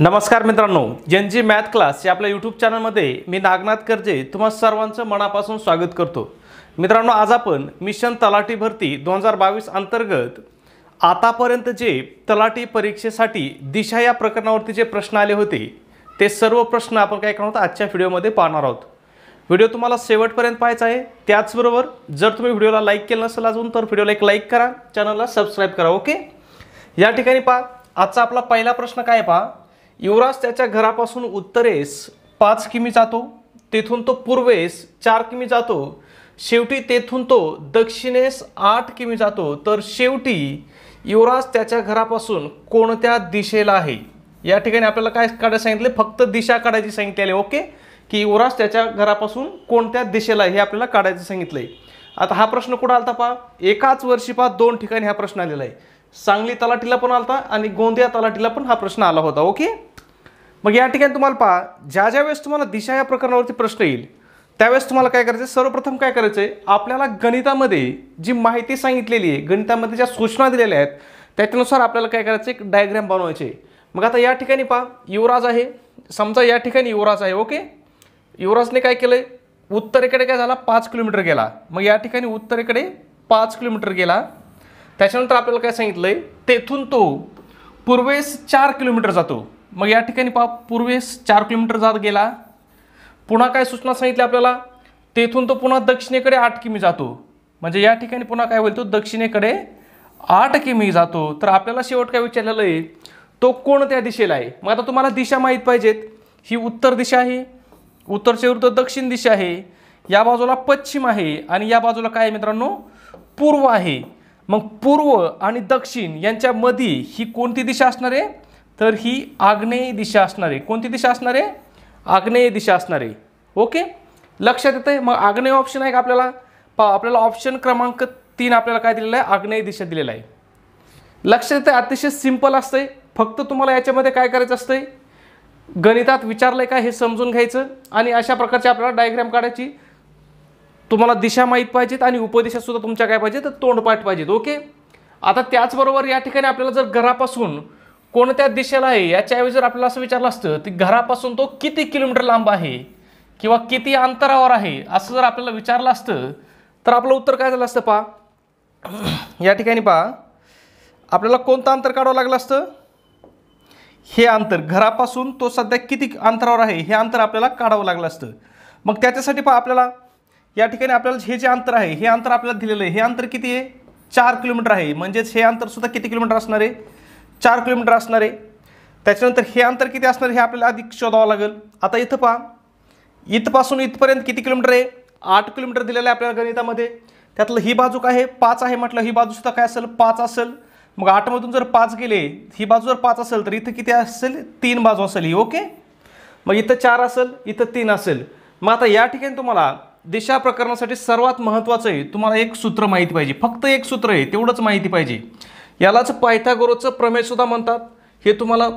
नमस्कार मित्रांनो Gen Z math class या आपल्या यूट्यूब चॅनलमध्ये मी नागनाथ कर्जे तुम्हा सर्वांचं मनापासून स्वागत करतो मित्रांनो आज आपण मिशन तलाठी भरती दोन हजार बावीस अंतर्गत आतापर्यंत जे तलाठी परीक्षेसाठी दिशा या प्रकरणावरती जे प्रश्न आले होते ते सर्व प्रश्न आपण काय करणार आहोत आजच्या व्हिडिओमध्ये पाहणार आहोत व्हिडिओ तुम्हाला शेवटपर्यंत पाहायचा आहे त्याचबरोबर जर तुम्ही व्हिडिओला लाईक केलं नसेल अजून तर व्हिडिओला एक लाईक करा चॅनलला सबस्क्राईब करा ओके या ठिकाणी पहा आजचा आपला पहिला प्रश्न काय पहा युवराज त्याच्या घरापासून उत्तरेस पाच किमी जातो तेथून तो पूर्वेस चार किमी जातो शेवटी तेथून तो दक्षिणेस आठ किमी जातो तर शेवटी युवराज त्याच्या घरापासून कोणत्या दिशेला आहे या ठिकाणी आपल्याला काय काढायला सांगितले फक्त दिशा काढायची सांगितलेली ओके की युवराज त्याच्या घरापासून कोणत्या दिशेला आहे हे आपल्याला काढायचं सांगितलं आहे आता हा प्रश्न कुठं आलता पहा एकाच वर्षी पहा दोन ठिकाणी हा प्रश्न आलेला आहे सांगली तलाठीला पण आलता आणि गोंदिया तलाठीला पण हा प्रश्न आला होता ओके मग या ठिकाणी तुम्हाला पहा ज्या ज्या वेळेस तुम्हाला दिशा या प्रकरणावरती प्रश्न येईल त्यावेळेस तुम्हाला काय करायचं सर्वप्रथम काय करायचं आहे आपल्याला गणितामध्ये जी माहिती सांगितलेली आहे गणितामध्ये ज्या सूचना दिलेल्या आहेत त्याच्यानुसार आपल्याला काय करायचं एक डायग्रॅम बनवायचे मग आता या ठिकाणी पहा युवराज आहे समजा या ठिकाणी युवराज आहे ओके युवराजने काय केलं उत्तरेकडे काय झाला पाच किलोमीटर गेला मग या ठिकाणी उत्तरेकडे पाच किलोमीटर गेला त्याच्यानंतर आपल्याला काय सांगितलं आहे तेथून तो पूर्वेस चार किलोमीटर जातो मग या ठिकाणी पहा पूर्वेस चार किलोमीटर जात गेला पुन्हा काय सूचना सांगितली आपल्याला तेथून तो पुन्हा दक्षिणेकडे आठ किमी जातो म्हणजे या ठिकाणी पुन्हा काय होईल तो दक्षिणेकडे आठ किमी जातो तर आपल्याला शेवट काय विचारलेलं आहे तो कोणत्या दिशेला आहे मग आता तुम्हाला दिशा माहीत पाहिजेत ही उत्तर दिशा आहे उत्तरच्या विरुद्ध दक्षिण दिशा आहे या बाजूला पश्चिम आहे आणि या बाजूला काय आहे मित्रांनो पूर्व आहे मग पूर्व आणि दक्षिण यांच्यामध्ये ही कोणती दिशा असणार आहे तर ही आग्नेय दिशा असणार आहे कोणती दिशा असणार आहे आग्नेय दिशा असणार आहे ओके लक्षात येतंय मग आग्नेय ऑप्शन आहे का आपल्याला पा आपल्याला ऑप्शन क्रमांक तीन आपल्याला काय दिलेला आहे आग्नेय दिशा दिलेला आहे लक्षात येतं अतिशय सिम्पल असतंय फक्त तुम्हाला याच्यामध्ये काय करायचं असतंय गणितात विचारलं आहे का हे समजून घ्यायचं आणि अशा प्रकारची आपल्याला डायग्राम काढायची तुम्हाला दिशा माहीत पाहिजेत आणि उपदिशासुद्धा तुमच्या काय पाहिजे तर तोंडपाठ पाहिजेत ओके आता त्याचबरोबर या ठिकाणी आपल्याला जर घरापासून कोणत्या दिशेला आहे याच्याऐवजी जर आपल्याला असं विचारलं असतं की घरापासून तो किती किलोमीटर लांब आहे किंवा किती अंतरावर आहे असं जर आपल्याला विचारलं असतं तर आपलं उत्तर काय झालं असतं पा या ठिकाणी पहा आपल्याला कोणतं अंतर काढावं लागलं असतं हे अंतर घरापासून तो सध्या किती अंतरावर आहे हे अंतर आपल्याला काढावं लागलं असतं मग त्याच्यासाठी पहा आपल्याला या ठिकाणी आपल्याला हे जे अंतर आहे हे अंतर आपल्याला दिलेलं आहे हे अंतर किती आहे चार किलोमीटर आहे म्हणजेच हे अंतर सुद्धा किती किलोमीटर असणार आहे चार किलोमीटर असणार आहे त्याच्यानंतर हे अंतर किती असणार हे आपल्याला अधिक शोधावं लागेल आता इथं पहा इथपासून इथपर्यंत किती किलोमीटर आहे आठ किलोमीटर दिलेलं आहे आपल्याला गणितामध्ये त्यातलं ही बाजू काय आहे पाच आहे म्हटलं ही बाजूसुद्धा काय असेल पाच असेल मग आठमधून जर पाच गेले ही बाजू जर पाच असेल तर इथं किती असेल तीन बाजू असेल ही ओके मग इथं चार असेल इथं तीन असेल मग आता या ठिकाणी तुम्हाला दिशा प्रकरणासाठी सर्वात महत्त्वाचं आहे तुम्हाला एक सूत्र माहिती पाहिजे फक्त एक सूत्र आहे तेवढंच माहिती पाहिजे यालाच पायथागोरसचं सुद्धा म्हणतात हे तुम्हाला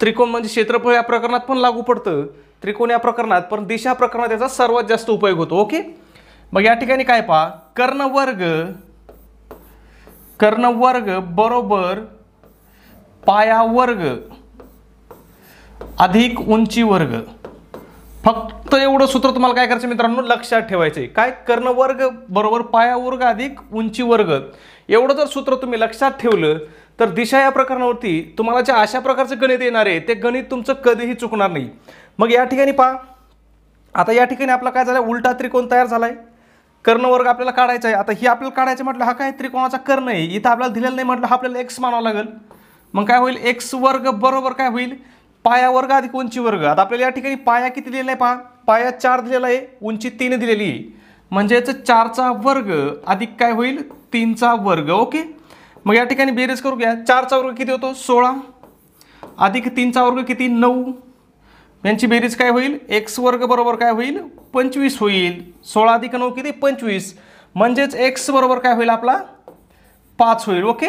त्रिकोण म्हणजे क्षेत्रफळ या प्रकरणात पण लागू पडतं त्रिकोण या प्रकरणात पण दिशा प्रकरणात याचा सर्वात जास्त उपयोग होतो ओके मग या ठिकाणी काय पहा कर्णवर्ग कर्णवर्ग बरोबर पायावर्ग अधिक उंची वर्ग फक्त एवढं सूत्र तुम्हाला काय करायचं मित्रांनो लक्षात ठेवायचं आहे काय कर्णवर्ग बरोबर पायावर्ग अधिक उंची वर्ग एवढं जर सूत्र तुम्ही लक्षात ठेवलं तर दिशा या प्रकरणावरती तुम्हाला जे अशा प्रकारचं गणित येणार आहे ते गणित तुमचं कधीही चुकणार नाही मग या ठिकाणी पहा आता या ठिकाणी आपला काय झाला उलटा त्रिकोण तयार झाला आहे कर्णवर्ग आपल्याला काढायचा आहे आता ही आपल्याला काढायचं म्हटलं हा काय त्रिकोणाचा कर्ण आहे इथं आपल्याला दिलेला नाही म्हटलं हा आपल्याला एक्स मानावं लागेल मग काय होईल एक्स वर्ग बरोबर काय होईल पाया वर्ग अधिक उंची वर्ग आता आपल्याला या ठिकाणी पाया किती दिलेला आहे पहा पाया चार दिलेला आहे उंची तीन दिलेली आहे म्हणजेच चारचा वर्ग अधिक काय होईल तीनचा वर्ग ओके मग या ठिकाणी बेरीज करू घ्या चारचा वर्ग किती होतो सोळा अधिक तीनचा वर्ग किती नऊ यांची बेरीज काय होईल एक्स वर्ग बरोबर काय होईल पंचवीस होईल सोळा अधिक नऊ किती पंचवीस म्हणजेच एक्स बरोबर काय होईल आपला पाच होईल ओके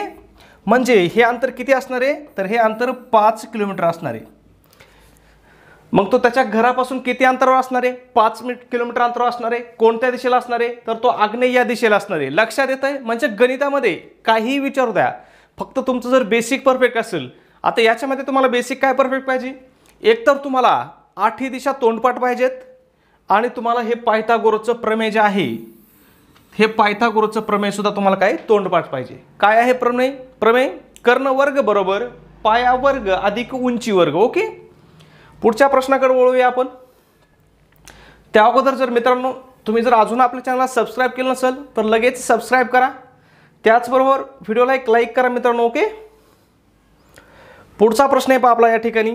म्हणजे हे अंतर किती असणार आहे तर हे अंतर पाच किलोमीटर असणार आहे मग तो त्याच्या घरापासून किती अंतरावर असणार आहे पाच मिनिट किलोमीटर अंतरावर असणार आहे कोणत्या दिशेला असणार आहे तर तो आग्नेय या दिशेला असणार आहे लक्षात येत आहे म्हणजे गणितामध्ये काहीही विचारू द्या फक्त तुमचं जर बेसिक परफेक्ट असेल आता याच्यामध्ये तुम्हाला बेसिक काय परफेक्ट पाहिजे एकतर तुम्हाला आठही दिशा तोंडपाठ पाहिजेत आणि तुम्हाला हे पायथागोरचं प्रमेय जे आहे हे पायथागोरचं प्रमेय सुद्धा तुम्हाला काय तोंडपाठ पाहिजे काय आहे प्रमेय प्रमेय कर्णवर्ग बरोबर पायावर्ग अधिक उंची वर्ग ओके पुढच्या प्रश्नाकडे वळूया आपण त्या अगोदर जर मित्रांनो तुम्ही जर अजून आपल्या चॅनलला सबस्क्राईब केलं नसेल तर लगेच सबस्क्राईब करा त्याचबरोबर व्हिडिओला एक लाईक करा मित्रांनो ओके पुढचा प्रश्न आहे पहा आपला या ठिकाणी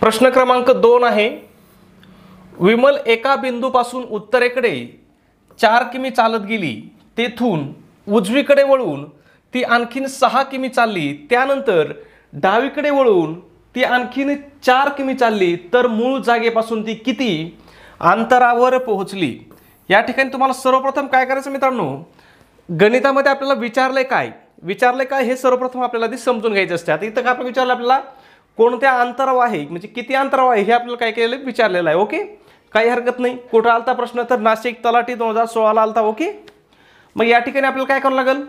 प्रश्न क्रमांक दोन आहे विमल एका बिंदूपासून उत्तरेकडे चार किमी चालत गेली तेथून उजवीकडे वळून ती आणखीन सहा किमी चालली त्यानंतर डावीकडे वळून ती आणखीन चार किमी चालली तर मूळ जागेपासून ती किती अंतरावर पोहोचली या ठिकाणी तुम्हाला सर्वप्रथम काय करायचं मित्रांनो गणितामध्ये आपल्याला विचारलंय काय विचारलंय काय हे सर्वप्रथम आपल्याला ती समजून घ्यायचं असते आता इथं काय आपण विचारलं आपल्याला कोणत्या अंतरावर आहे म्हणजे किती अंतराव आहे हे आपल्याला काय केलेलं विचारलेलं आहे ओके काही हरकत नाही कुठं आलता प्रश्न तर नाशिक तलाठी दोन हजार सोळाला आलता ओके मग या ठिकाणी आपल्याला काय करावं लागेल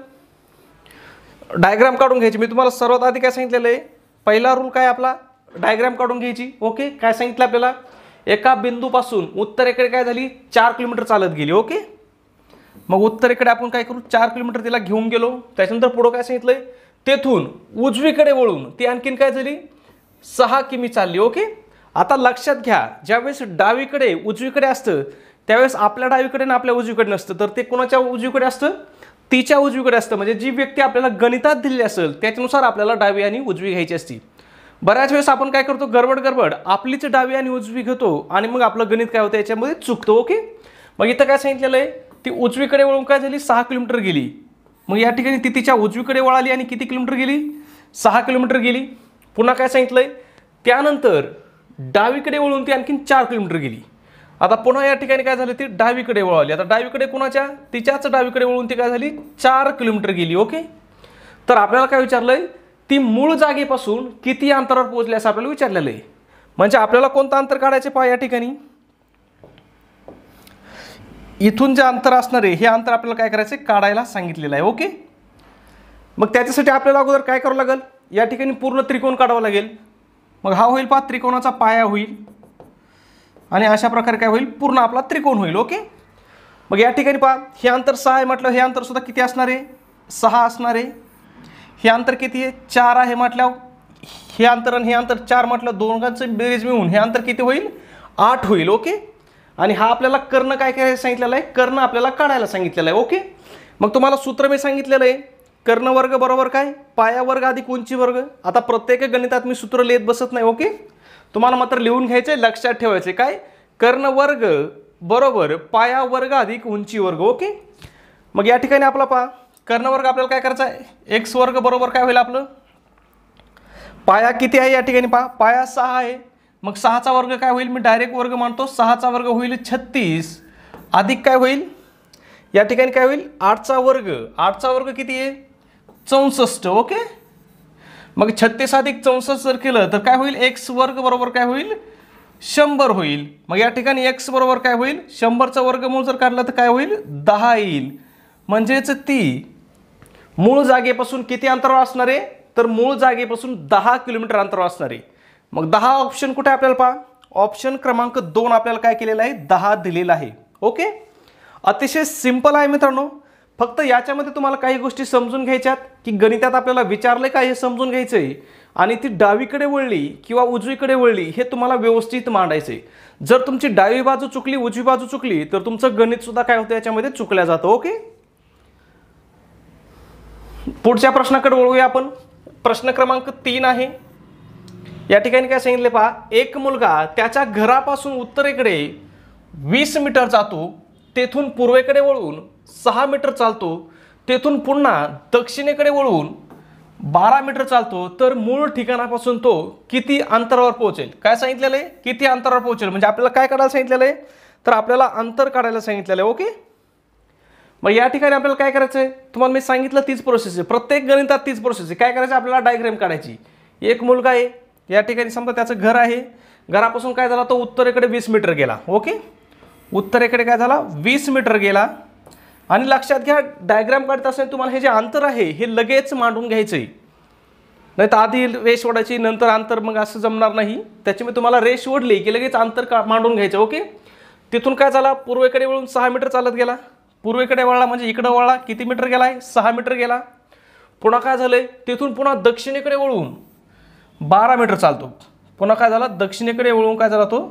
डायग्राम काढून घ्यायची मी तुम्हाला सर्वात आधी काय सांगितलेलं आहे पहिला रूल काय आपला डायग्राम काढून घ्यायची ओके काय सांगितलं आपल्याला एका बिंदूपासून उत्तरेकडे काय झाली चार किलोमीटर चालत गेली ओके मग उत्तरेकडे आपण काय करू चार किलोमीटर तिला घेऊन गेलो त्याच्यानंतर पुढं काय सांगितलंय तेथून उजवीकडे वळून ती आणखीन काय झाली सहा किमी चालली ओके आता लक्षात घ्या ज्यावेळेस डावीकडे उजवीकडे असतं त्यावेळेस आपल्या डावीकडे ना आपल्या उजवीकडे नसतं तर ते कोणाच्या उजवीकडे असतं तिच्या उजवीकडे असतं म्हणजे जी व्यक्ती आपल्याला गणितात दिलेली असेल त्याच्यानुसार आपल्याला डावी आणि उजवी घ्यायची असती बऱ्याच वेळेस आपण काय करतो गडबड गडबड आपलीच डावी आणि उजवी घेतो आणि मग आपलं गणित काय होतं याच्यामध्ये चुकतो ओके मग इथं काय सांगितलेलं आहे ती उजवीकडे वळून काय झाली सहा किलोमीटर गेली मग या ठिकाणी ती तिच्या उजवीकडे वळाली आणि किती किलोमीटर गेली सहा किलोमीटर गेली पुन्हा काय सांगितलं आहे त्यानंतर डावीकडे वळून ती आणखीन चार किलोमीटर गेली आता पुन्हा या ठिकाणी काय झालं ती डावीकडे वळवली आता डावीकडे कुणाच्या तिच्याच डावीकडे वळून ती काय झाली चार किलोमीटर गेली ओके तर आपल्याला काय विचारलंय ती मूळ जागेपासून किती अंतरावर पोहोचली असं आपल्याला विचारलेलं आहे म्हणजे आपल्याला कोणतं अंतर काढायचे पहा या ठिकाणी इथून जे अंतर असणार आहे हे अंतर आपल्याला काय करायचं काढायला सांगितलेलं आहे ओके मग त्याच्यासाठी आपल्याला अगोदर काय करावं लागेल या ठिकाणी पूर्ण त्रिकोण काढावा लागेल मग हा होईल पहा त्रिकोणाचा पाया होईल आणि अशा प्रकारे काय होईल पूर्ण आपला त्रिकोण होईल ओके मग या ठिकाणी पहा हे अंतर सहा आहे म्हटलं हे सुद्धा किती असणार आहे सहा असणार आहे हे अंतर किती आहे चार आहे म्हटल्यावर हे अंतर आणि हे अंतर चार म्हटलं दोघांचं बेरीज मिळून हे अंतर किती होईल आठ होईल ओके आणि हा आपल्याला कर्ण काय काय सांगितलेलं आहे कर्ण आपल्याला काढायला सांगितलेलं आहे ओके मग तुम्हाला सूत्र मी सांगितलेलं आहे कर्णवर्ग बरोबर काय पायावर्ग आधी कोणची वर्ग आता प्रत्येक गणितात मी सूत्र लिहित बसत नाही ओके तुम्हाला मात्र लिहून घ्यायचे लक्षात ठेवायचे काय कर्णवर्ग बरोबर पाया वर्ग अधिक उंची वर्ग ओके मग या ठिकाणी आपला पहा कर्णवर्ग आपल्याला काय करायचा आहे एक्स वर्ग बरोबर काय होईल आपलं पाया किती आहे या ठिकाणी पहा पाया सहा आहे मग सहाचा वर्ग काय होईल मी डायरेक्ट वर्ग मानतो सहाचा वर्ग होईल छत्तीस अधिक काय होईल या ठिकाणी काय होईल आठचा वर्ग आठचा वर्ग किती आहे चौसष्ट ओके मग छत्तीस अधिक चौसष्ट जर केलं तर काय होईल एक्स वर्ग बरोबर काय होईल शंभर होईल मग या ठिकाणी एक्स बरोबर काय होईल शंभरचा वर्गमूळ जर काढला तर काय होईल दहा येईल म्हणजेच ती मूळ जागेपासून किती अंतरावर असणार आहे तर मूळ जागेपासून दहा किलोमीटर अंतरावर असणार आहे मग दहा ऑप्शन कुठे आपल्याला पहा ऑप्शन क्रमांक दोन आपल्याला काय केलेला आहे दहा दिलेला आहे ओके अतिशय सिंपल आहे मित्रांनो फक्त याच्यामध्ये तुम्हाला काही गोष्टी समजून घ्यायच्यात की गणितात आपल्याला विचारले काय हे समजून घ्यायचं आहे आणि ती डावीकडे वळली किंवा उजवीकडे वळली हे तुम्हाला व्यवस्थित मांडायचे जर तुमची डावी बाजू चुकली उजवी बाजू चुकली तर तुमचं गणित सुद्धा काय होतं याच्यामध्ये चुकल्या जातं ओके पुढच्या प्रश्नाकडे वळूया आपण प्रश्न क्रमांक तीन आहे या ठिकाणी काय सांगितले पहा एक मुलगा त्याच्या घरापासून उत्तरेकडे वीस मीटर जातो तेथून पूर्वेकडे वळून सहा मीटर चालतो तेथून पुन्हा दक्षिणेकडे वळून बारा मीटर चालतो तर मूळ ठिकाणापासून तो किती अंतरावर पोहोचेल काय सांगितलेलं आहे किती अंतरावर पोहोचेल म्हणजे आपल्याला काय काढायला सांगितलेलं आहे तर आपल्याला अंतर काढायला सांगितलेलं आहे ओके मग या ठिकाणी आपल्याला काय करायचं आहे तुम्हाला मी सांगितलं तीच प्रोसेस आहे प्रत्येक गणितात तीच प्रोसेस आहे काय करायचं आपल्याला डायग्रेम काढायची एक मुलगा आहे या ठिकाणी समजा त्याचं घर आहे घरापासून काय झाला तो उत्तरेकडे वीस मीटर गेला ओके उत्तरेकडे काय झाला वीस मीटर गेला आणि लक्षात घ्या डायग्राम काढत असताना तुम्हाला हे जे अंतर आहे हे लगेच मांडून घ्यायचं आहे नाही तर आधी रेश ओढायची नंतर अंतर मग असं जमणार नाही त्याच्यामुळे तुम्हाला रेष ओढली की लगेच अंतर का मांडून घ्यायचं ओके तिथून काय झाला पूर्वेकडे वळून सहा मीटर चालत गेला पूर्वेकडे वळला म्हणजे इकडं वळला किती मीटर गेला आहे सहा मीटर गेला पुन्हा काय झालं आहे तिथून पुन्हा दक्षिणेकडे वळून बारा मीटर चालतो पुन्हा काय झाला दक्षिणेकडे वळून काय झाला तो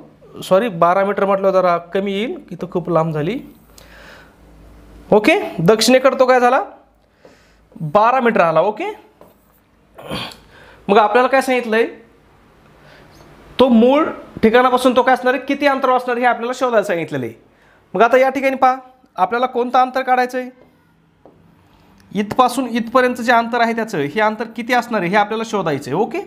सॉरी बारा मीटर म्हटलं जरा कमी येईल की तो खूप लांब झाली ओके दक्षिणेकडे तो काय झाला बारा मीटर आला ओके मग आपल्याला काय सांगितलंय तो मूळ ठिकाणापासून तो काय असणार आहे किती अंतर असणार हे आपल्याला शोधायला सांगितलेलं आहे मग आता या ठिकाणी पहा आपल्याला कोणतं अंतर काढायचं आहे इथपासून इथपर्यंत जे अंतर आहे त्याचं हे अंतर किती असणार आहे हे आपल्याला शोधायचं आहे ओके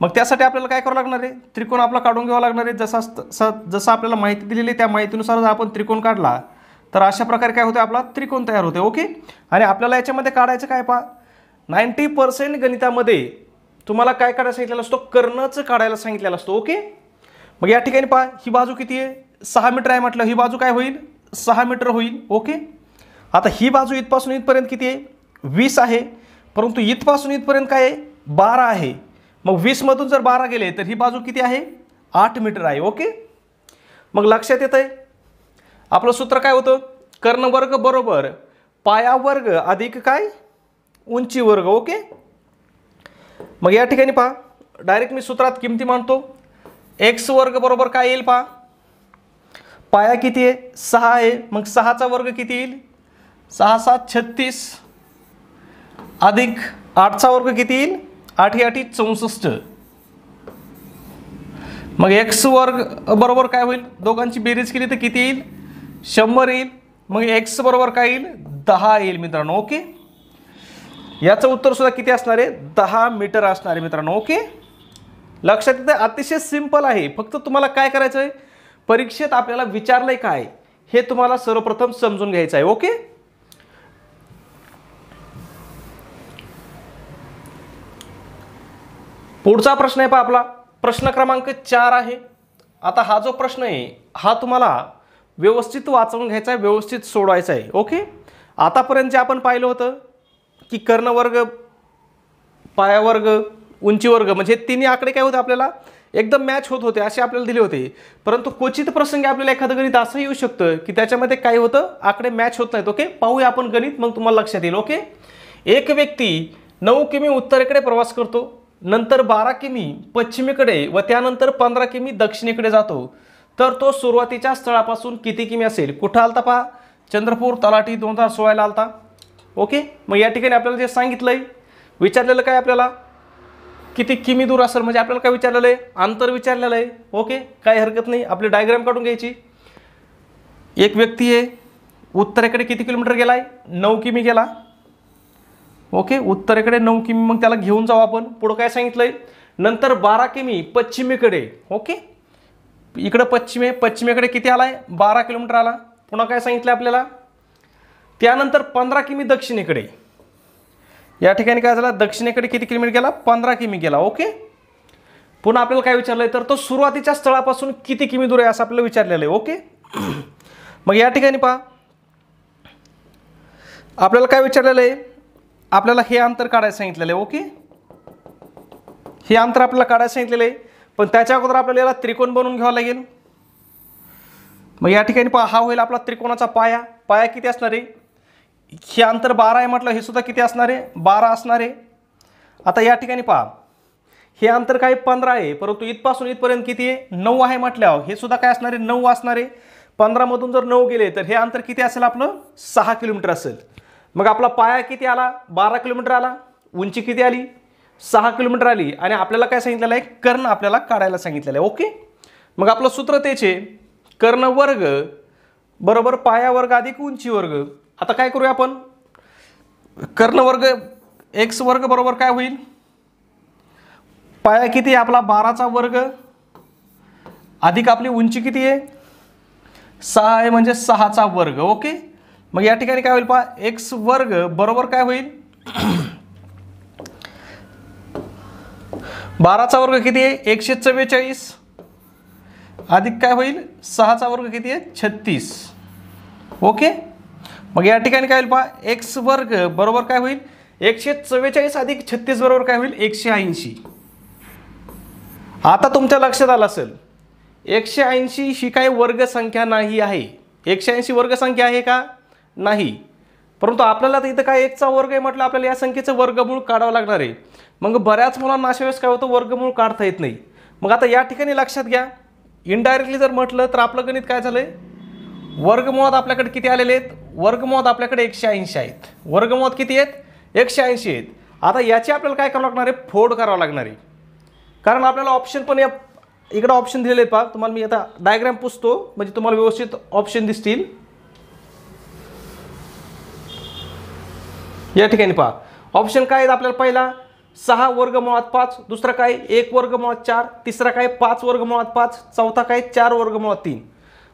मग त्यासाठी आपल्याला काय करावं लागणार आहे त्रिकोण आपला काढून घ्यावा लागणार आहे जसा जसं आपल्याला माहिती दिलेली त्या माहितीनुसारच आपण त्रिकोण काढला तर अशा प्रकारे काय होते आपला त्रिकोण तयार होते ओके आणि आपल्याला याच्यामध्ये काढायचं काय पहा नाईन्टी पर्सेंट गणितामध्ये तुम्हाला काय काढायला सांगितलेला असतो कर्णचं काढायला सांगितलेला असतो ओके मग या ठिकाणी पहा ही बाजू किती आहे सहा मीटर आहे म्हटलं ही बाजू काय होईल सहा मीटर होईल ओके आता ही बाजू इथपासून इथपर्यंत किती आहे वीस आहे परंतु इथपासून इथपर्यंत काय आहे बारा आहे मग वीसमधून जर बारा गेले तर ही बाजू किती आहे आठ मीटर आहे ओके मग लक्षात येत आहे आपलं सूत्र काय होतं कर्णवर्ग बरोबर पाया वर्ग अधिक काय उंची वर्ग ओके मग या ठिकाणी पहा डायरेक्ट मी सूत्रात किमती मानतो एक्स वर्ग बरोबर काय येईल पहा पाया किती आहे सहा आहे मग सहाचा वर्ग किती येईल सहा सात छत्तीस अधिक आठचा वर्ग किती येईल आठी आठी चौसष्ट मग एक्स वर्ग बरोबर काय होईल दोघांची बेरीज केली तर किती येईल शंभर येईल मग एक्स बरोबर काय येईल दहा येईल मित्रांनो ओके याचं उत्तर सुद्धा किती असणार आहे दहा मीटर असणार आहे मित्रांनो ओके लक्षात येतं अतिशय सिंपल आहे फक्त तुम्हाला काय करायचं आहे परीक्षेत आपल्याला विचारलंय काय हे तुम्हाला सर्वप्रथम समजून घ्यायचं आहे ओके पुढचा प्रश्न आहे पहा आपला प्रश्न क्रमांक चार आहे आता हा जो प्रश्न आहे हा तुम्हाला व्यवस्थित वाचवून घ्यायचा आहे व्यवस्थित सोडवायचा आहे ओके आतापर्यंत जे आपण पाहिलं होतं की कर्णवर्ग पायावर्ग उंची वर्ग म्हणजे तिन्ही आकडे काय होते आपल्याला एकदम मॅच होत होते असे आपल्याला दिले होते परंतु क्वचित प्रसंगी आपल्याला एखादं गणित असं येऊ शकतं की त्याच्यामध्ये काय होतं आकडे मॅच होत नाहीत ओके पाहूया आपण गणित मग तुम्हाला लक्षात येईल ओके एक व्यक्ती नऊ किमी उत्तरेकडे प्रवास करतो नंतर बारा किमी पश्चिमेकडे व त्यानंतर पंधरा किमी दक्षिणेकडे जातो तर तो सुरुवातीच्या स्थळापासून किती किमी असेल कुठं आलता पहा चंद्रपूर तलाठी दोन हजार सोळाला आलता ओके मग या ठिकाणी आपल्याला जे सांगितलं आहे विचारलेलं काय आपल्याला किती किमी दूर असेल म्हणजे आपल्याला काय विचारलेलं आहे अंतर विचारलेलं आहे ओके काय हरकत नाही आपले डायग्राम काढून घ्यायची एक व्यक्ती आहे उत्तरेकडे किती किलोमीटर गेला आहे नऊ किमी गेला ओके उत्तरेकडे नऊ किमी मग त्याला घेऊन जाऊ आपण पुढं काय सांगितलं आहे नंतर बारा किमी पश्चिमेकडे ओके इकडं पश्चिमे पश्चिमेकडे किती आलाय बारा किलोमीटर आला पुन्हा काय सांगितलं आपल्याला त्यानंतर पंधरा किमी दक्षिणेकडे या ठिकाणी काय झालं दक्षिणेकडे किती किलोमीटर गेला पंधरा किमी गेला ओके पुन्हा आपल्याला काय विचारलंय तर तो सुरुवातीच्या स्थळापासून किती किमी दूर आहे असं आपल्याला विचारलेलं आहे ओके मग या ठिकाणी पहा आपल्याला काय विचारलेलं आहे आपल्याला हे अंतर काढायला सांगितलेलं आहे ओके हे अंतर आपल्याला काढायला सांगितलेलं आहे पण त्याच्या अगोदर आपल्याला याला त्रिकोण बनवून घ्यावा लागेल मग या ठिकाणी पहा हा होईल आपला त्रिकोणाचा पाया पाया किती असणार आहे हे अंतर बारा आहे म्हटलं हे सुद्धा किती असणार आहे बारा असणार आहे आता या ठिकाणी पहा हे अंतर काय पंधरा आहे परंतु इथपासून इथपर्यंत किती आहे नऊ आहे म्हटल्यावर हे सुद्धा काय असणार आहे नऊ असणार आहे पंधरामधून जर नऊ गेले तर हे अंतर किती असेल आपलं सहा किलोमीटर असेल मग आपला पाया किती आला बारा किलोमीटर आला उंची किती आली सहा किलोमीटर आली आणि आपल्याला काय सांगितलेलं आहे कर्ण आपल्याला काढायला सांगितलेलं आहे ओके मग आपलं सूत्र तेच कर्ण वर्ग बरोबर पाया वर्ग अधिक उंची वर्ग आता काय करूया आपण कर्ण वर्ग एक्स वर्ग बरोबर काय होईल पाया किती आहे आपला बाराचा वर्ग अधिक आपली उंची किती आहे सहा आहे म्हणजे सहाचा वर्ग ओके मग या ठिकाणी काय होईल पहा एक्स वर्ग बरोबर काय होईल बाराचा वर्ग किती आहे एकशे चव्वेचाळीस अधिक काय होईल सहाचा वर्ग किती आहे छत्तीस ओके मग या ठिकाणी काय होईल पहा एक्स वर्ग बरोबर काय होईल एकशे चव्वेचाळीस अधिक छत्तीस बरोबर काय होईल एकशे ऐंशी आता तुमच्या लक्षात आलं असेल एकशे ऐंशी ही काही वर्गसंख्या नाही आहे एकशे ऐंशी वर्गसंख्या आहे का नाही परंतु आपल्याला तर इथं काय एकचा वर्ग आहे म्हटलं आपल्याला या संख्येचं वर्गमूळ काढावं लागणार आहे मग बऱ्याच मुलांना अशा वेळेस काय होतं वर्गमूळ काढता येत नाही मग आता या ठिकाणी लक्षात घ्या इनडायरेक्टली जर म्हटलं तर आपलं गणित काय झालं आहे वर्गमुळात आपल्याकडे किती आलेले आहेत वर्गमुळात आपल्याकडे एकशे ऐंशी आहेत वर्गमुळात किती आहेत एकशे ऐंशी आहेत आता याची आपल्याला काय करावं लागणार आहे फोड करावं लागणार आहे कारण आपल्याला ऑप्शन पण या इकडं ऑप्शन दिलेले आहेत पहा तुम्हाला मी आता डायग्राम पुसतो म्हणजे तुम्हाला व्यवस्थित ऑप्शन दिसतील या ठिकाणी पहा ऑप्शन काय आहेत आपल्याला पहिला सहा वर्ग मुळात पाच दुसरा काय एक वर्ग मुळात चार तिसरा काय पाच वर्ग मुळात पाच चौथा काय चार वर्ग मुळात तीन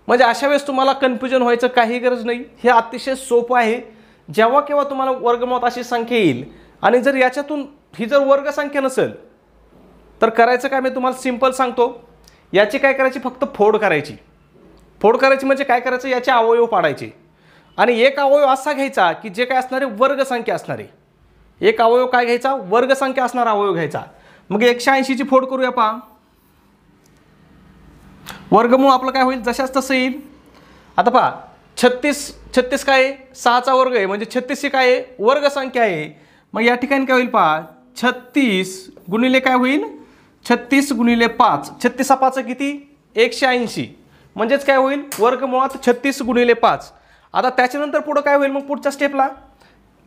म्हणजे अशा वेळेस तुम्हाला कन्फ्युजन व्हायचं काही गरज नाही हे अतिशय सोपं आहे जेव्हा केव्हा तुम्हाला वर्गमुळात अशी संख्या येईल आणि जर याच्यातून ही जर वर्गसंख्या नसेल तर करायचं काय मी तुम्हाला सिंपल सांगतो याची काय करायची फक्त फोड करायची फोड करायची म्हणजे काय करायचं याचे अवयव पाडायचे आणि एक अवयव असा घ्यायचा की जे काय असणारे वर्गसंख्या असणारे एक अवयव काय घ्यायचा वर्गसंख्या असणारा अवयव घ्यायचा मग एकशे ऐंशीची फोड करूया पहा वर्गमूळ आपलं काय होईल जशाच तसं येईल आता पहा छत्तीस छत्तीस काय आहे सहाचा वर्ग आहे म्हणजे ही काय आहे वर्गसंख्या आहे मग या ठिकाणी काय होईल पहा छत्तीस गुणिले काय होईल छत्तीस गुणिले पाच छत्तीसा पाच किती एकशे ऐंशी म्हणजेच काय होईल वर्गमुळात छत्तीस गुणिले पाच आता त्याच्यानंतर पुढं काय होईल मग पुढच्या स्टेपला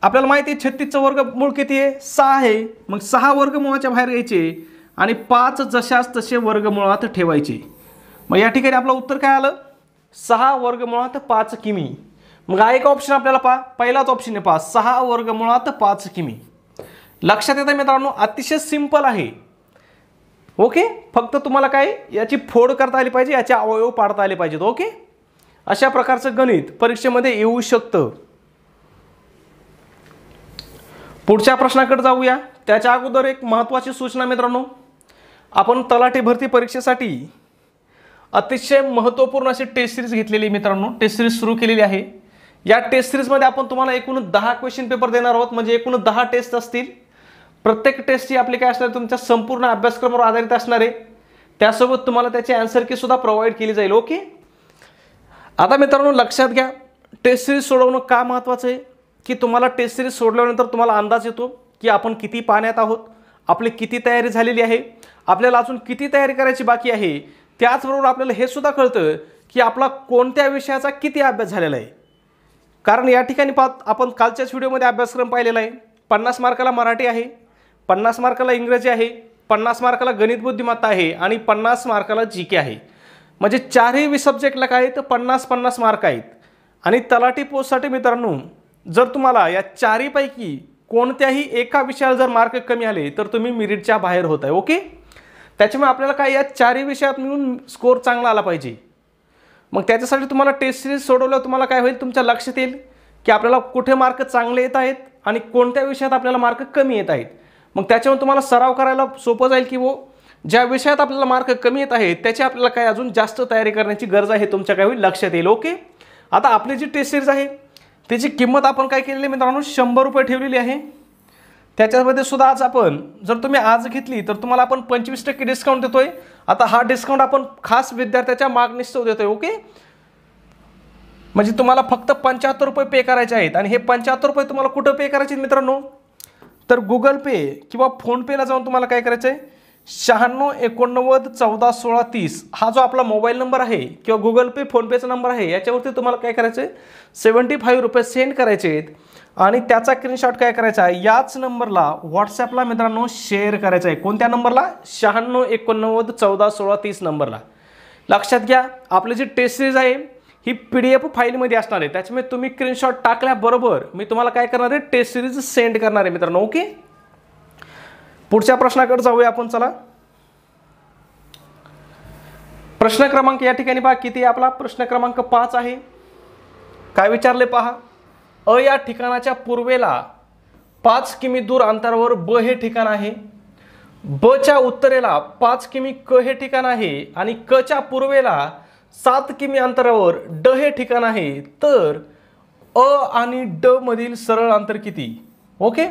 आपल्याला माहिती आहे छत्तीसचं वर्ग मूळ किती आहे सहा आहे मग सहा मुळाच्या बाहेर यायचे आणि पाच जशाच तसे मुळात ठेवायचे मग या ठिकाणी आपलं उत्तर काय आलं सहा मुळात पाच किमी मग हा एक ऑप्शन आपल्याला पा पहिलाच ऑप्शन आहे पा सहा मुळात पाच किमी लक्षात येतं मित्रांनो अतिशय सिंपल आहे ओके फक्त तुम्हाला काय याची फोड करता आली पाहिजे याचे अवयव पाडता आले पाहिजेत ओके अशा प्रकारचं गणित परीक्षेमध्ये येऊ शकतं पुढच्या प्रश्नाकडे जाऊया त्याच्या अगोदर एक महत्त्वाची सूचना मित्रांनो आपण तलाठी भरती परीक्षेसाठी अतिशय महत्त्वपूर्ण अशी टेस्ट सिरीज घेतलेली मित्रांनो टेस्ट सिरीज सुरू केलेली आहे या टेस्ट सिरीजमध्ये आपण तुम्हाला एकूण दहा क्वेश्चन पेपर देणार आहोत म्हणजे एकूण दहा टेस्ट असतील प्रत्येक टेस्टची आपली काय असणार तुमच्या संपूर्ण अभ्यासक्रमावर आधारित असणार आहे त्यासोबत तुम्हाला त्याची अन्सर की सुद्धा प्रोव्हाइड केली जाईल ओके आता मित्रांनो लक्षात घ्या टेस्ट सिरीज सोडवणं का महत्त्वाचं आहे की तुम्हाला टेस्ट सिरीज सोडल्यानंतर तुम्हाला अंदाज येतो की आपण किती पाण्यात आहोत आपली किती तयारी झालेली आहे आपल्याला अजून किती तयारी करायची बाकी आहे त्याचबरोबर आपल्याला हे सुद्धा कळतं की आपला कोणत्या विषयाचा किती अभ्यास झालेला आहे कारण या ठिकाणी पाहत आपण कालच्याच व्हिडिओमध्ये अभ्यासक्रम पाहिलेला आहे पन्नास मार्काला मराठी आहे पन्नास मार्काला इंग्रजी आहे पन्नास मार्काला गणित बुद्धिमत्ता आहे आणि पन्नास मार्काला जी के आहे म्हणजे चारही सब्जेक्टला काय तर पन्नास पन्नास मार्क आहेत आणि तलाठी पोस्टसाठी मित्रांनो जर तुम्हाला या चारीपैकी कोणत्याही एका विषयाला जर मार्क कमी आले तर तुम्ही मिरिटच्या बाहेर होत आहे ओके त्याच्यामुळे आपल्याला काय या चारही विषयात मिळून स्कोअर चांगला आला पाहिजे मग त्याच्यासाठी तुम्हाला टेस्ट सिरीज सोडवल्यावर तुम्हाला काय होईल तुमच्या लक्षात येईल की आपल्याला कुठे मार्क चांगले येत आहेत आणि कोणत्या विषयात आपल्याला मार्क कमी येत आहेत मग त्याच्यामुळे तुम्हाला सराव करायला सोपं जाईल की वो हो, ज्या विषयात आपल्याला मार्क कमी येत आहे त्याची आपल्याला काय अजून जास्त तयारी करण्याची गरज आहे तुमच्या काय होईल लक्षात येईल ओके आता आपली जी टेस्ट सिरीज आहे त्याची किंमत आपण काय केलेली मित्रांनो शंभर रुपये ठेवलेली आहे त्याच्यामध्ये सुद्धा आज आपण जर तुम्ही आज घेतली तर तुम्हाला आपण पंचवीस टक्के डिस्काउंट देतोय आता हा डिस्काउंट आपण खास विद्यार्थ्याच्या मागणीस्तव देतोय ओके म्हणजे तुम्हाला फक्त पंच्याहत्तर रुपये पे करायचे आहेत आणि हे पंच्याहत्तर रुपये तुम्हाला कुठं पे करायचे मित्रांनो तर गुगल पे किंवा फोनपेला जाऊन तुम्हाला काय करायचं आहे शहाण्णव एकोणनव्वद चौदा सोळा तीस हा जो आपला मोबाईल नंबर आहे किंवा गुगल पे फोनपेचा नंबर आहे याच्यावरती तुम्हाला काय करायचं आहे सेवन्टी फाईव्ह रुपये सेंड करायचे आहेत आणि त्याचा स्क्रीनशॉट काय करायचा आहे याच नंबरला व्हॉट्सॲपला मित्रांनो शेअर करायचा आहे कोणत्या नंबरला शहाण्णव एकोणनव्वद चौदा सोळा तीस नंबरला लक्षात घ्या आपली जी टेस्ट सिरीज आहे ही पी डी एफ फाईलमध्ये असणार आहे त्याच्यामुळे तुम्ही स्क्रीनशॉट टाकल्याबरोबर मी तुम्हाला काय करणार आहे टेस्ट सिरीज सेंड करणार आहे मित्रांनो ओके पुढच्या प्रश्नाकडे जाऊया आपण चला प्रश्न क्रमांक या ठिकाणी पहा किती आपला प्रश्न क्रमांक पाच आहे काय विचारले पहा अ या ठिकाणाच्या पूर्वेला पाच किमी दूर अंतरावर ब हे ठिकाण आहे ब च्या उत्तरेला पाच किमी क हे ठिकाण आहे आणि क च्या पूर्वेला सात किमी अंतरावर ड हे ठिकाण आहे तर अ आणि ड मधील सरळ अंतर किती ओके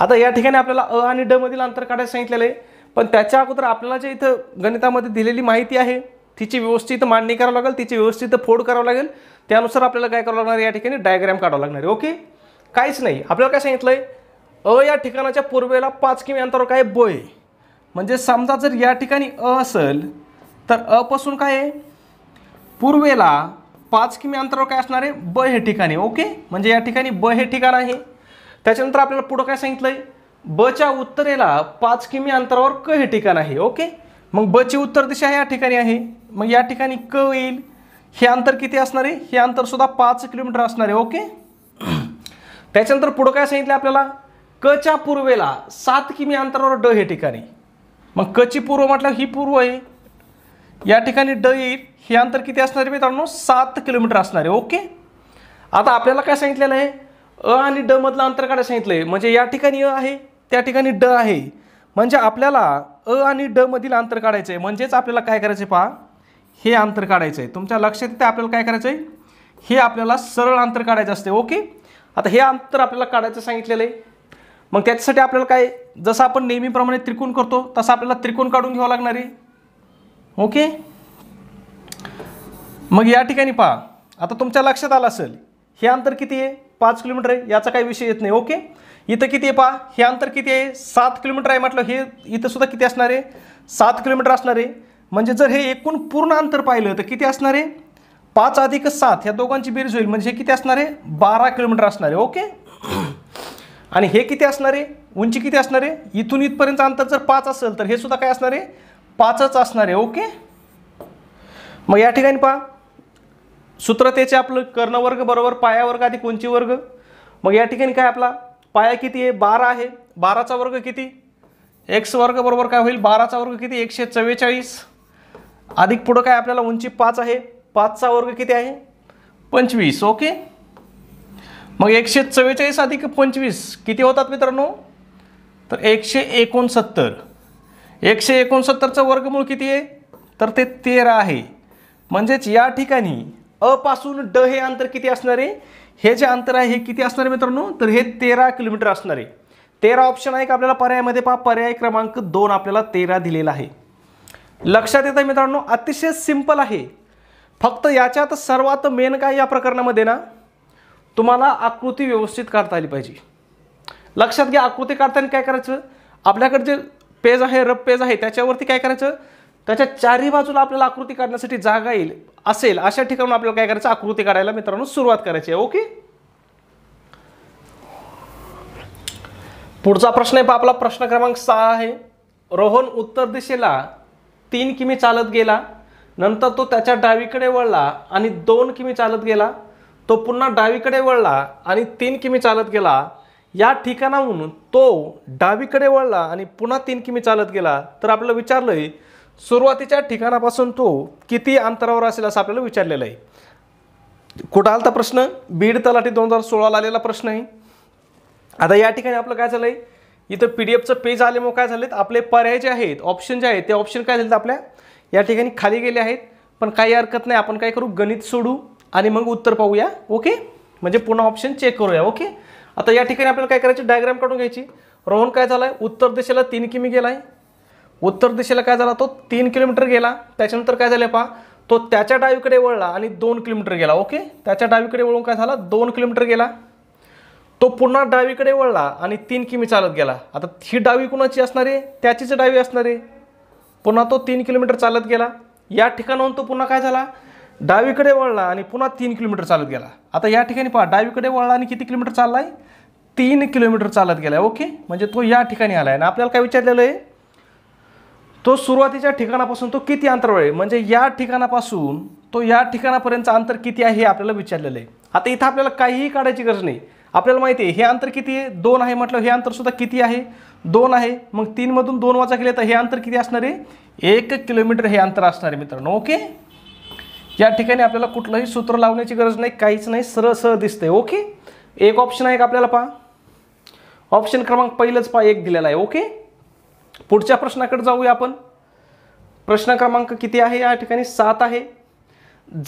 आता या ठिकाणी आपल्याला अ आणि ड मधील अंतर काढायला सांगितलेलं आहे पण त्याच्या अगोदर आपल्याला जे इथं गणितामध्ये दिलेली माहिती आहे तिची व्यवस्थित मांडणी करावं लागेल तिची व्यवस्थित फोड करावं लागेल त्यानुसार आपल्याला काय करावं लागणार या ठिकाणी डायग्रॅम काढावं लागणार आहे ओके काहीच नाही आपल्याला काय सांगितलं आहे अ या ठिकाणाच्या पूर्वेला पाच किमी अंतरावर काय ब म्हणजे समजा जर या ठिकाणी अ असेल तर अपासून काय आहे पूर्वेला पाच किमी अंतरावर काय असणार आहे ब हे ठिकाणी ओके म्हणजे या ठिकाणी ब हे ठिकाण आहे त्याच्यानंतर आपल्याला पुढं काय सांगितलंय बच्या उत्तरेला पाच किमी अंतरावर क हे ठिकाण आहे ओके मग बची उत्तर दिशा या ठिकाणी आहे मग या ठिकाणी क येईल हे अंतर किती असणार आहे हे अंतर सुद्धा पाच किलोमीटर असणार आहे ओके त्याच्यानंतर पुढं काय सांगितलं आपल्याला क च्या पूर्वेला सात किमी अंतरावर ड हे ठिकाणी मग कची पूर्व म्हटलं ही पूर्व आहे या ठिकाणी ड येईल हे अंतर किती असणार आहे मित्रांनो सात किलोमीटर असणार आहे ओके आता आपल्याला काय सांगितलेलं आहे अ आणि ड मधलं अंतर काढायला सांगितलंय म्हणजे या ठिकाणी अ आहे त्या ठिकाणी ड आहे म्हणजे आपल्याला अ आणि ड मधील अंतर काढायचंय म्हणजेच आपल्याला काय करायचंय पहा हे अंतर काढायचं आहे तुमच्या लक्षात येते आपल्याला काय करायचंय हे आपल्याला सरळ अंतर काढायचं असते ओके आता हे अंतर आपल्याला काढायचं सांगितलेलं आहे मग त्याच्यासाठी आपल्याला काय जसं आपण नेहमीप्रमाणे त्रिकोण करतो तसं आपल्याला त्रिकोण काढून घ्यावं लागणार आहे ओके मग या ठिकाणी पहा आता तुमच्या लक्षात आलं असेल हे अंतर किती आहे पाच किलोमीटर आहे याचा काही विषय येत नाही ओके इथं किती आहे पहा हे अंतर किती आहे सात किलोमीटर आहे म्हटलं हे इथं सुद्धा किती असणार आहे सात किलोमीटर असणार आहे म्हणजे जर हे एकूण पूर्ण अंतर पाहिलं तर किती असणार आहे पाच अधिक सात ह्या दोघांची बेरीज होईल म्हणजे हे किती असणार आहे बारा किलोमीटर असणार आहे ओके आणि हे किती असणार आहे उंची किती असणार आहे इथून इथपर्यंत अंतर जर पाच असेल तर हे सुद्धा काय असणार आहे पाचच असणार आहे ओके मग या ठिकाणी पहा सूत्रतेचे आपलं कर्णवर्ग बरोबर पायावर्ग आधी कोणची वर्ग मग या ठिकाणी काय आपला पाया किती आहे बारा आहे बाराचा वर्ग किती एक्स वर्ग बरोबर काय होईल बाराचा वर्ग किती एकशे चव्वेचाळीस अधिक पुढं काय आपल्याला उंची पाच आहे पाचचा वर्ग किती आहे पंचवीस ओके मग एकशे चव्वेचाळीस अधिक पंचवीस किती होतात मित्रांनो तर एकशे एकोणसत्तर एकशे एकोणसत्तरचं वर्गमूळ किती आहे तर ते तेरा आहे म्हणजेच या ठिकाणी अ पासून ड हे अंतर किती असणार आहे हे जे अंतर आहे हे किती असणार आहे मित्रांनो तर हे तेरा किलोमीटर असणार आहे तेरा ऑप्शन आहे का आपल्याला पर्यायामध्ये पहा पर्याय क्रमांक दोन आपल्याला तेरा दिलेला आहे लक्षात येतं मित्रांनो अतिशय सिंपल आहे फक्त याच्यात सर्वात मेन काय या प्रकरणामध्ये ना तुम्हाला आकृती व्यवस्थित काढता आली पाहिजे लक्षात घ्या आकृती काढताना काय करायचं आपल्याकडे जे पेज आहे रब पेज आहे त्याच्यावरती काय करायचं त्याच्या चारही बाजूला आपल्याला आकृती काढण्यासाठी जागा येईल असेल अशा ठिकाणून आपल्याला काय करायचं आकृती काढायला मित्रांनो सुरुवात करायची आहे ओके पुढचा प्रश्न आहे आपला प्रश्न क्रमांक सहा आहे रोहन उत्तर दिशेला तीन किमी चालत गेला नंतर तो त्याच्या डावीकडे वळला आणि दोन किमी चालत गेला तो पुन्हा डावीकडे वळला आणि तीन किमी चालत गेला या ठिकाणाहून तो डावीकडे वळला आणि पुन्हा तीन किमी चालत गेला तर आपल्याला विचारलंय सुरुवातीच्या ठिकाणापासून तो किती अंतरावर असेल असं आपल्याला विचारलेलं आहे कुठं तर प्रश्न बीड तलाठी दोन हजार सोळाला आलेला प्रश्न आहे आता या ठिकाणी आपलं काय झालं आहे इथं पी डी एफचं पेज आल्यामुळे काय झालेत आपले पर्याय जे आहेत ऑप्शन जे आहेत ते ऑप्शन काय झालेत आपल्या या ठिकाणी खाली गेले आहेत पण काही हरकत नाही आपण काय करू गणित सोडू आणि मग उत्तर पाहूया ओके म्हणजे पुन्हा ऑप्शन चेक करूया ओके आता या ठिकाणी आपल्याला काय करायचं डायग्राम काढून घ्यायची रोहन काय झालं आहे उत्तर दिशेला तीन किमी गेला उत्तर दिशेला काय झाला तो तीन किलोमीटर गेला त्याच्यानंतर काय झालं पहा तो त्याच्या डावीकडे वळला आणि दोन किलोमीटर गेला ओके त्याच्या डावीकडे वळून काय झाला दोन किलोमीटर गेला तो पुन्हा डावीकडे वळला आणि तीन किमी चालत गेला आता ही डावी कुणाची असणार आहे त्याचीच डावी असणार आहे पुन्हा तो तीन किलोमीटर चालत गेला या ठिकाणाहून तो पुन्हा काय झाला डावीकडे वळला आणि पुन्हा तीन किलोमीटर चालत गेला आता या ठिकाणी पहा डावीकडे वळला आणि किती किलोमीटर चालला आहे तीन किलोमीटर चालत गेला ओके म्हणजे तो या ठिकाणी आला आहे आणि आपल्याला काय विचारलेलं आहे तो सुरुवातीच्या ठिकाणापासून तो किती अंतरावर आहे म्हणजे या ठिकाणापासून तो या ठिकाणापर्यंत अंतर किती आहे हे आपल्याला विचारलेलं आहे आता इथं आपल्याला काहीही काढायची गरज नाही आपल्याला माहिती आहे हे अंतर किती आहे दोन आहे म्हटलं हे अंतरसुद्धा किती आहे दोन आहे मग तीनमधून दोन वाजा केले तर हे अंतर किती असणार आहे एक किलोमीटर हे अंतर असणार आहे मित्रांनो ओके या ठिकाणी आपल्याला कुठलंही सूत्र लावण्याची गरज नाही काहीच नाही सरळ सरळ दिसतंय ओके एक ऑप्शन आहे का आपल्याला पहा ऑप्शन क्रमांक पहिलंच पहा एक दिलेला आहे ओके पुढच्या प्रश्नाकडे जाऊया आपण प्रश्न क्रमांक किती आहे या ठिकाणी सात आहे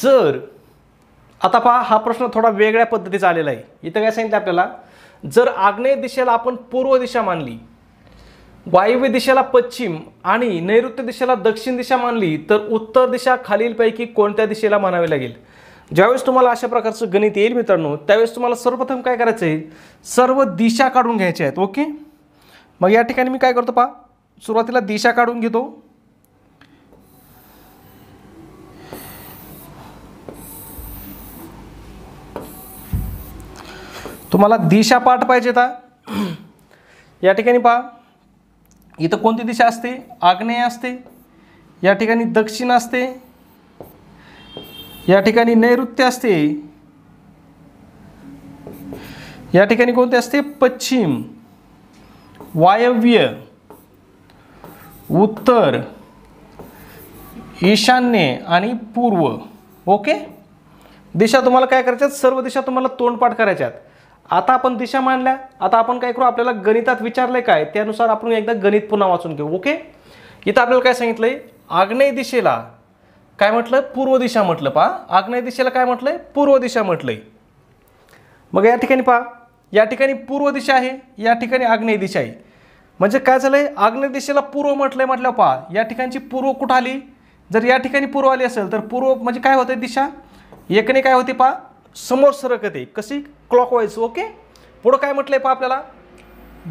जर आता पहा हा प्रश्न थोडा वेगळ्या पद्धतीचा आलेला आहे इथं काय सांगितलं आपल्याला जर आग्नेय दिशेला आपण पूर्व दिशा मानली वायव्य दिशेला पश्चिम आणि नैऋत्य दिशेला दक्षिण दिशा मानली तर उत्तर दिशा खालीलपैकी कोणत्या दिशेला मानावी लागेल ज्यावेळेस तुम्हाला अशा प्रकारचं गणित येईल मित्रांनो त्यावेळेस तुम्हाला सर्वप्रथम काय करायचं आहे सर्व दिशा काढून घ्यायच्या आहेत ओके मग या ठिकाणी मी काय करतो पहा सुरुवातीला दिशा काढून घेतो तुम्हाला दिशा पाठ पाहिजे का या ठिकाणी पहा इथं कोणती दिशा असते आग्नेय असते या ठिकाणी दक्षिण असते या ठिकाणी नैऋत्य असते या ठिकाणी कोणते असते पश्चिम वायव्य उत्तर ईशान्य आणि पूर्व ओके दिशा तुम्हाला काय करायच्यात सर्व दिशा तुम्हाला तोंडपाठ करायच्यात आता आपण दिशा मांडल्या आता आपण काय करू आपल्याला गणितात विचारले काय त्यानुसार आपण एकदा गणित पुन्हा वाचून घेऊ ओके इथं आपल्याला काय सांगितलंय आग्नेय दिशेला काय म्हटलं पूर्व दिशा म्हटलं पा आग्नेय दिशेला काय म्हटलं पूर्व दिशा म्हटलं मग या ठिकाणी पहा या ठिकाणी पूर्व दिशा आहे या ठिकाणी आग्नेय दिशा आहे म्हणजे काय झालंय आग्नेय दिशेला पूर्व म्हटलंय म्हटलं पहा या ठिकाणची पूर्व कुठं आली जर या ठिकाणी पूर्व आली असेल तर पूर्व म्हणजे काय होते दिशा एकने काय होते पहा समोर सरकते कशी क्लॉकवाईज ओके पुढं काय म्हटलंय पहा आपल्याला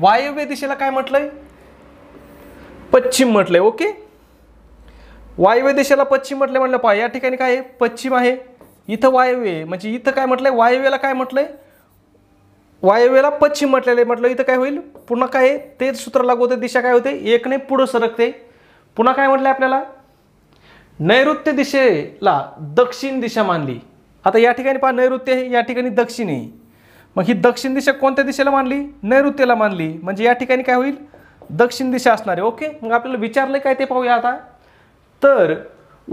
वायव्य दिशेला काय म्हटलंय पश्चिम म्हटलंय ओके वायव्य दिशेला पश्चिम म्हटलंय म्हटलं पहा या ठिकाणी काय आहे पश्चिम आहे इथं वायव्य म्हणजे इथं काय म्हटलंय वायव्यला काय म्हटलंय वायव्याला पश्चिम म्हटलेले म्हटलं इथं काय होईल पुन्हा काय तेच सूत्र लागू होते दिशा काय होते एकने पुढं सरकते पुन्हा काय म्हटलं आपल्याला नैऋत्य दिशेला दक्षिण दिशा मानली आता या ठिकाणी पहा नैऋत्य आहे या ठिकाणी दक्षिण आहे मग ही दक्षिण दिशा कोणत्या दिशेला मानली नैऋत्यला मानली म्हणजे या ठिकाणी काय होईल दक्षिण दिशा असणार आहे ओके मग आपल्याला विचारलं काय ते पाहूया आता तर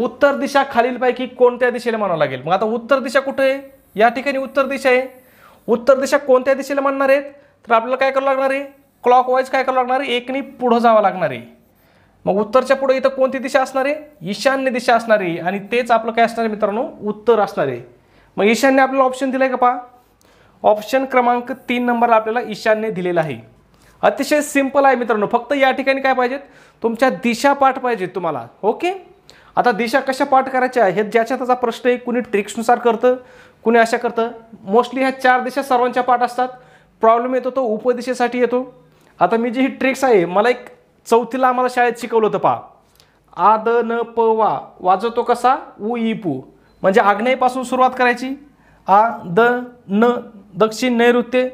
उत्तर दिशा खालीलपैकी कोणत्या दिशेला मानावं लागेल मग आता उत्तर दिशा कुठे आहे या ठिकाणी उत्तर दिशा आहे उत्तर दिशा कोणत्या दिशेला मानणार आहेत तर आपल्याला काय करावं लागणार आहे क्लॉक वाईज काय करावं लागणार आहे एकनी पुढं जावं लागणार आहे मग उत्तरच्या पुढे इथं कोणती दिशा असणार आहे ईशान्य दिशा असणार आहे आणि तेच आपलं काय असणार आहे मित्रांनो उत्तर असणार आहे मग ईशान्य आपल्याला ऑप्शन दिलं आहे का पहा ऑप्शन क्रमांक तीन नंबरला आपल्याला ईशान्य दिलेला आहे अतिशय सिंपल आहे मित्रांनो फक्त या ठिकाणी काय पाहिजेत तुमच्या दिशा पाठ पाहिजेत तुम्हाला ओके आता दिशा कशा पाठ करायच्या हे ज्याच्या त्याचा प्रश्न आहे कुणी ट्रिक्सनुसार करतं कुणी अशा करतं मोस्टली ह्या चार दिशा सर्वांच्या पाठ असतात प्रॉब्लेम येतो तो उपदिशेसाठी येतो आता मी जी ही ट्रिक्स आहे मला एक चौथीला आम्हाला शाळेत शिकवलं होतं पहा द न प वा वाजवतो कसा उ ई पू म्हणजे आग्नेयपासून सुरुवात करायची आ द न दक्षिण नैऋत्य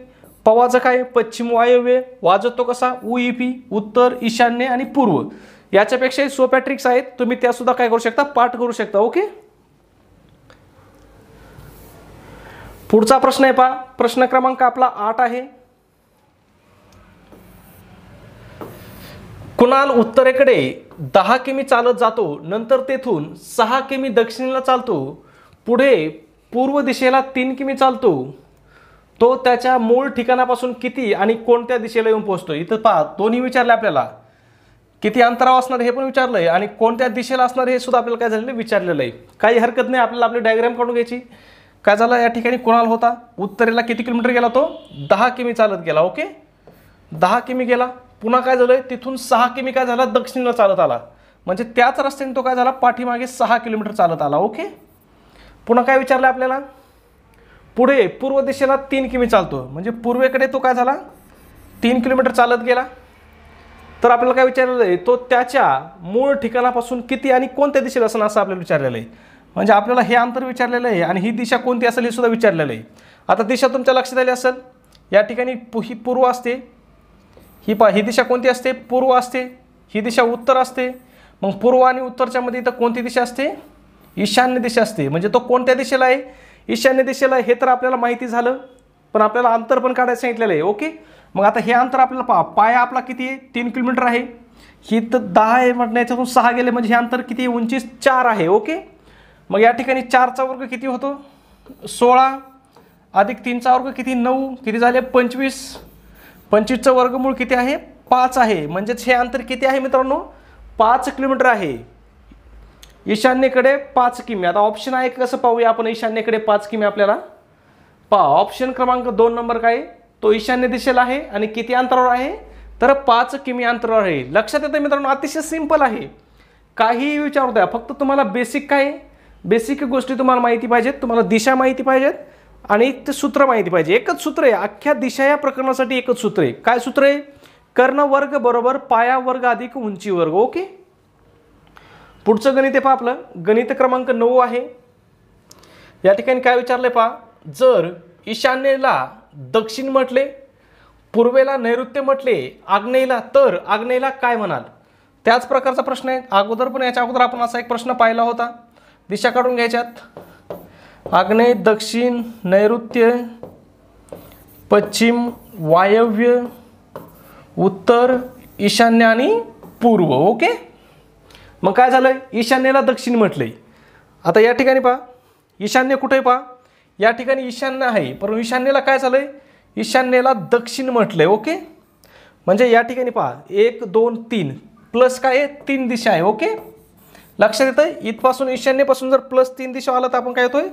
पवाचं काय पश्चिम वायव्य वाजवतो कसा उ ई पी उत्तर ईशान्य आणि पूर्व याच्यापेक्षाही सोप्या ट्रिक्स आहेत तुम्ही त्यासुद्धा काय करू शकता पाठ करू शकता ओके पुढचा प्रश्न आहे पहा प्रश्न क्रमांक आपला आठ आहे कुणाल उत्तरेकडे दहा किमी चालत जातो नंतर तेथून सहा किमी दक्षिणेला चालतो पुढे पूर्व दिशेला तीन किमी चालतो तो त्याच्या मूळ ठिकाणापासून किती आणि कोणत्या दिशेला येऊन पोहोचतो इथं पहा दोन्ही विचारले आपल्याला किती अंतरावर असणार हे पण विचारलं आहे आणि कोणत्या दिशेला असणार हे सुद्धा आपल्याला काय झालेलं विचारलेलं आहे काही हरकत नाही आपल्याला आपली डायग्राम काढून घ्यायची काय झालं या ठिकाणी कुणाल होता उत्तरेला किती किलोमीटर गेला तो दहा किमी चालत गेला ओके दहा किमी गेला पुन्हा काय झालं तिथून सहा किमी काय झाला दक्षिणेला चालत आला म्हणजे त्याच रस्त्याने तो काय झाला पाठीमागे सहा किलोमीटर चालत आला ओके पुन्हा काय विचारलं आपल्याला पुढे पूर्व दिशेला तीन किमी चालतो म्हणजे पूर्वेकडे तो काय झाला तीन किलोमीटर चालत गेला तर आपल्याला काय विचारलेलं आहे तो त्याच्या मूळ ठिकाणापासून किती आणि कोणत्या दिशेला असणार असं आपल्याला विचारलेलं आहे म्हणजे आपल्याला हे अंतर विचारलेलं आहे आणि ही दिशा कोणती असेल हे सुद्धा विचारलेलं आहे आता दिशा तुमच्या लक्षात आली असेल या ठिकाणी ही पूर्व असते ही पा ही दिशा कोणती असते पूर्व असते ही दिशा उत्तर असते मग पूर्व आणि उत्तरच्यामध्ये इथं कोणती दिशा असते ईशान्य दिशा असते म्हणजे तो कोणत्या दिशेला आहे ईशान्य दिशेला आहे हे तर आपल्याला माहिती झालं पण आपल्याला अंतर पण काढायला सांगितलेलं आहे ओके मग आता हे अंतर आपल्याला पा पाया आपला किती आहे तीन किलोमीटर आहे ही तर दहा आहे म्हणण्याच्यातून सहा गेले म्हणजे हे अंतर किती उंचीस चार आहे ओके मग या ठिकाणी चारचा वर्ग किती होतो सोळा अधिक तीनचा वर्ग किती नऊ किती झाले पंचवीस पंचवीसचं वर्गमूळ किती आहे पाच आहे म्हणजेच हे अंतर किती आहे मित्रांनो पाच किलोमीटर आहे ईशान्येकडे पाच किमी आता ऑप्शन आहे कसं पाहूया आपण ईशान्येकडे पाच किमी आपल्याला पा ऑप्शन क्रमांक दोन नंबर काय तो ईशान्य दिशेला आहे आणि किती अंतरावर आहे तर पाच किमी अंतरावर आहे लक्षात येतं मित्रांनो अतिशय सिंपल आहे काहीही विचारू द्या फक्त तुम्हाला बेसिक काय बेसिक गोष्टी तुम्हाला माहिती पाहिजेत तुम्हाला दिशा माहिती पाहिजेत आणि ते सूत्र माहिती पाहिजे एकच सूत्र आहे अख्ख्या दिशा या प्रकरणासाठी एकच सूत्र आहे काय सूत्र आहे कर्णवर्ग बरोबर पाया वर्ग अधिक उंची वर्ग ओके पुढचं गणित आहे पहा आपलं गणित क्रमांक नऊ आहे या ठिकाणी काय विचारलंय पहा जर ईशान्येला दक्षिण म्हटले पूर्वेला नैऋत्य म्हटले आग्नेयला तर आग्नेयला काय म्हणाल त्याच प्रकारचा प्रश्न आहे अगोदर पण याच्या अगोदर आपण असा एक प्रश्न पाहिला होता दिशा काढून घ्यायच्यात आग्नेय दक्षिण नैऋत्य पश्चिम वायव्य उत्तर ईशान्य आणि पूर्व ओके मग काय झालं ईशान्येला दक्षिण म्हटलंय आता या ठिकाणी पहा ईशान्य कुठे पहा या ठिकाणी ईशान्य आहे परंतु ईशान्येला काय झालं आहे ईशान्येला दक्षिण म्हटलंय ओके म्हणजे या ठिकाणी पहा एक दोन तीन प्लस काय आहे तीन दिशा आहे ओके लक्षात येतं इथपासून ईशान्येपासून जर प्लस तीन दिशा आला तर आपण काय येतोय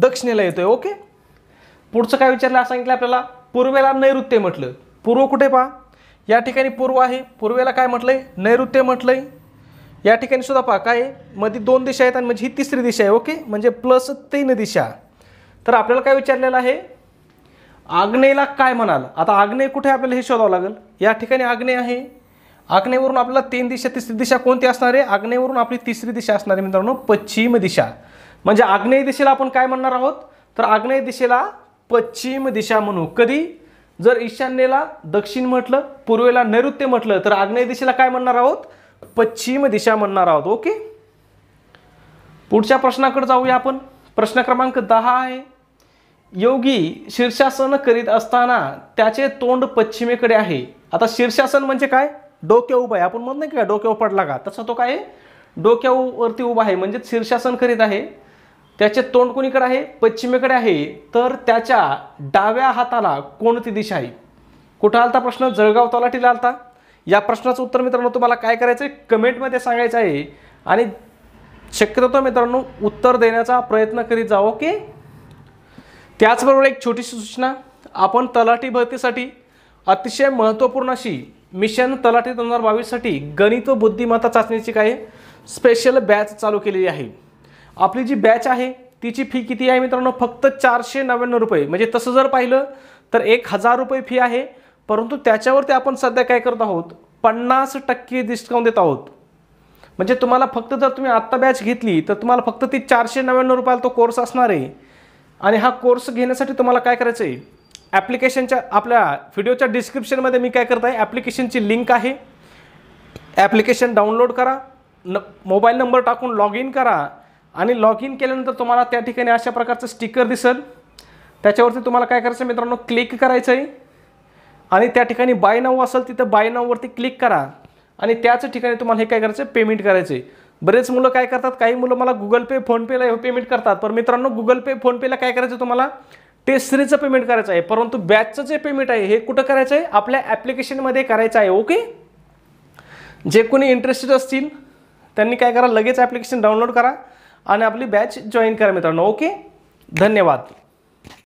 दक्षिणेला येतोय ओके पुढचं काय विचारलं सांगितलं आपल्याला पूर्वेला नैऋत्य म्हटलं पूर्व कुठे पहा या ठिकाणी पूर्व आहे पूर्वेला काय म्हटलंय नैऋत्य म्हटलंय या ठिकाणी सुद्धा पहा काय मध्ये दोन दिशा आहेत आणि म्हणजे ही तिसरी दिशा आहे ओके म्हणजे प्लस तीन दिशा तर आपल्याला काय विचारलेलं आहे आग्नेयला काय म्हणाल आता आग्नेय कुठे आपल्याला हे शोधावं लागेल या ठिकाणी आग्नेय आहे आग्नेवरून आपल्याला तीन दिशा तिसरी दिशा कोणती असणार आहे आग्नेवरून आपली तिसरी दिशा असणार आहे मित्रांनो पश्चिम दिशा म्हणजे आग्नेय दिशेला आपण काय म्हणणार आहोत तर आग्नेय दिशेला पश्चिम दिशा म्हणू कधी जर ईशान्येला दक्षिण म्हटलं पूर्वेला नैऋत्य म्हटलं तर आग्नेय दिशेला काय म्हणणार आहोत पश्चिम दिशा म्हणणार आहोत ओके पुढच्या प्रश्नाकडे जाऊया आपण प्रश्न क्रमांक दहा आहे योगी शीर्षासन करीत असताना त्याचे तोंड पश्चिमेकडे आहे आता शीर्षासन म्हणजे काय डोक्या उभा आहे आपण म्हणत नाही का डोक्यावर पडला का तसा तो काय डोक्यावरती उभा आहे म्हणजे शीर्षासन करीत आहे त्याचे तोंड कोणीकडे आहे पश्चिमेकडे आहे तर त्याच्या डाव्या हाताला कोणती दिशा आहे कुठं आलता प्रश्न जळगाव तलाठीला आलता या प्रश्नाचं उत्तर मित्रांनो तुम्हाला काय करायचं आहे कमेंटमध्ये सांगायचं आहे आणि शक्यतो मित्रांनो उत्तर देण्याचा प्रयत्न करीत जावं की त्याचबरोबर एक छोटीशी सूचना आपण तलाठी भरतीसाठी अतिशय महत्त्वपूर्ण अशी मिशन तलाठी दोन हजार बावीससाठी गणित व बुद्धिमत्ता चाचणीची काय स्पेशल बॅच चालू केलेली आहे आपली जी बॅच आहे तिची फी किती आहे मित्रांनो फक्त चारशे नव्याण्णव रुपये म्हणजे तसं जर पाहिलं तर एक हजार रुपये फी आहे परंतु त्याच्यावरती आपण सध्या काय करत आहोत पन्नास टक्के डिस्काउंट देत आहोत म्हणजे तुम्हाला फक्त जर तुम्ही आत्ता बॅच घेतली तर तुम्हाला फक्त ती चारशे नव्याण्णव रुपयाला तो कोर्स असणार आहे आणि हा कोर्स घेण्यासाठी तुम्हाला काय करायचं आहे ॲप्लिकेशनच्या आपल्या व्हिडिओच्या डिस्क्रिप्शनमध्ये मी काय करत आहे ॲप्लिकेशनची लिंक आहे ॲप्लिकेशन डाउनलोड करा न मोबाईल नंबर टाकून लॉग इन करा आणि लॉग इन केल्यानंतर तुम्हाला त्या ठिकाणी अशा प्रकारचं स्टिकर दिसेल त्याच्यावरती तुम्हाला काय करायचं मित्रांनो क्लिक करायचं आहे आणि त्या ठिकाणी बाय नाव असेल तिथं बाय नाववरती क्लिक करा आणि त्याच ठिकाणी तुम्हाला हे काय करायचं पेमेंट करायचं आहे बरेच मुलं काय करतात काही मुलं मला गुगल पे फोनपेला पेमेंट करतात पण मित्रांनो गुगल पे फोनपेला काय करायचं तुम्हाला टेस्ट श्रीचं पेमेंट करायचं आहे परंतु बॅचचं जे पेमेंट आहे हे कुठं करायचं आहे आपल्या ॲप्लिकेशनमध्ये करायचं आहे ओके जे कोणी इंटरेस्टेड असतील त्यांनी काय करा लगेच ॲप्लिकेशन डाउनलोड करा आणि आपली बॅच जॉईन करा मित्रांनो ओके धन्यवाद